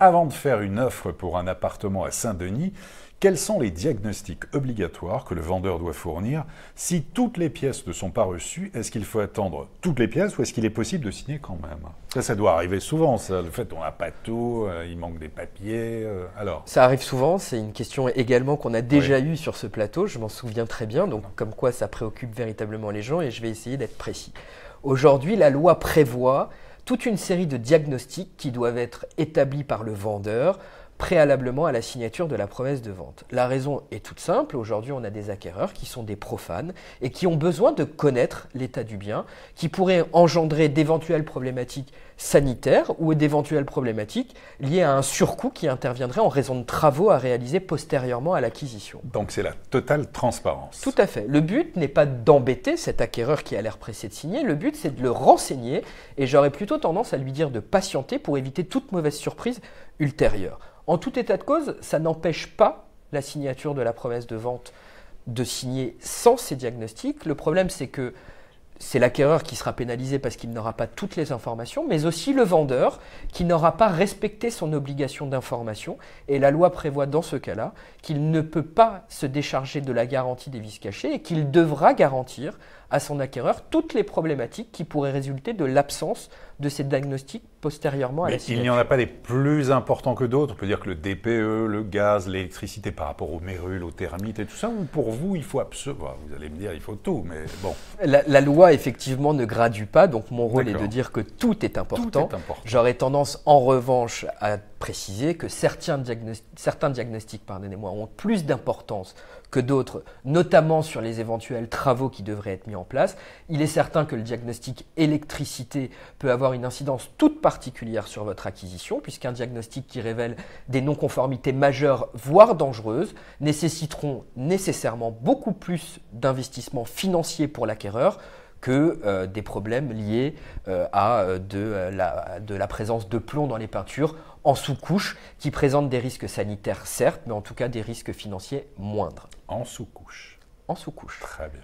Avant de faire une offre pour un appartement à Saint-Denis, quels sont les diagnostics obligatoires que le vendeur doit fournir Si toutes les pièces ne sont pas reçues, est-ce qu'il faut attendre toutes les pièces ou est-ce qu'il est possible de signer quand même Ça, ça doit arriver souvent, ça. Le fait qu'on n'a pas tout, euh, il manque des papiers. Euh, alors, Ça arrive souvent, c'est une question également qu'on a déjà eue sur ce plateau, je m'en souviens très bien, donc comme quoi ça préoccupe véritablement les gens et je vais essayer d'être précis. Aujourd'hui, la loi prévoit toute une série de diagnostics qui doivent être établis par le vendeur préalablement à la signature de la promesse de vente. La raison est toute simple, aujourd'hui on a des acquéreurs qui sont des profanes et qui ont besoin de connaître l'état du bien, qui pourrait engendrer d'éventuelles problématiques sanitaires ou d'éventuelles problématiques liées à un surcoût qui interviendrait en raison de travaux à réaliser postérieurement à l'acquisition. Donc c'est la totale transparence. Tout à fait. Le but n'est pas d'embêter cet acquéreur qui a l'air pressé de signer, le but c'est de le renseigner et j'aurais plutôt tendance à lui dire de patienter pour éviter toute mauvaise surprise ultérieure. En tout état de cause, ça n'empêche pas la signature de la promesse de vente de signer sans ces diagnostics. Le problème, c'est que c'est l'acquéreur qui sera pénalisé parce qu'il n'aura pas toutes les informations, mais aussi le vendeur qui n'aura pas respecté son obligation d'information. Et la loi prévoit dans ce cas-là qu'il ne peut pas se décharger de la garantie des vices cachés et qu'il devra garantir à son acquéreur toutes les problématiques qui pourraient résulter de l'absence de ces diagnostics postérieurement à Il n'y en a pas des plus importants que d'autres. On peut dire que le DPE, le gaz, l'électricité par rapport au mérules, au thermite et tout ça, ou pour vous, il faut absolument. Vous allez me dire, il faut tout, mais bon. La, la loi, effectivement, ne gradue pas, donc mon rôle est de dire que tout est important. Tout est important. J'aurais tendance, en revanche, à préciser que certains, diagnostics, certains diagnostics ont plus d'importance que d'autres, notamment sur les éventuels travaux qui devraient être mis en place. Il est certain que le diagnostic électricité peut avoir une incidence toute particulière sur votre acquisition, puisqu'un diagnostic qui révèle des non-conformités majeures, voire dangereuses, nécessiteront nécessairement beaucoup plus d'investissements financiers pour l'acquéreur que euh, des problèmes liés euh, à euh, de la, la, présence de plomb dans les peintures en sous-couche, qui présentent des risques sanitaires certes, mais en tout cas des risques financiers moindres. En sous-couche. En sous-couche. Très bien.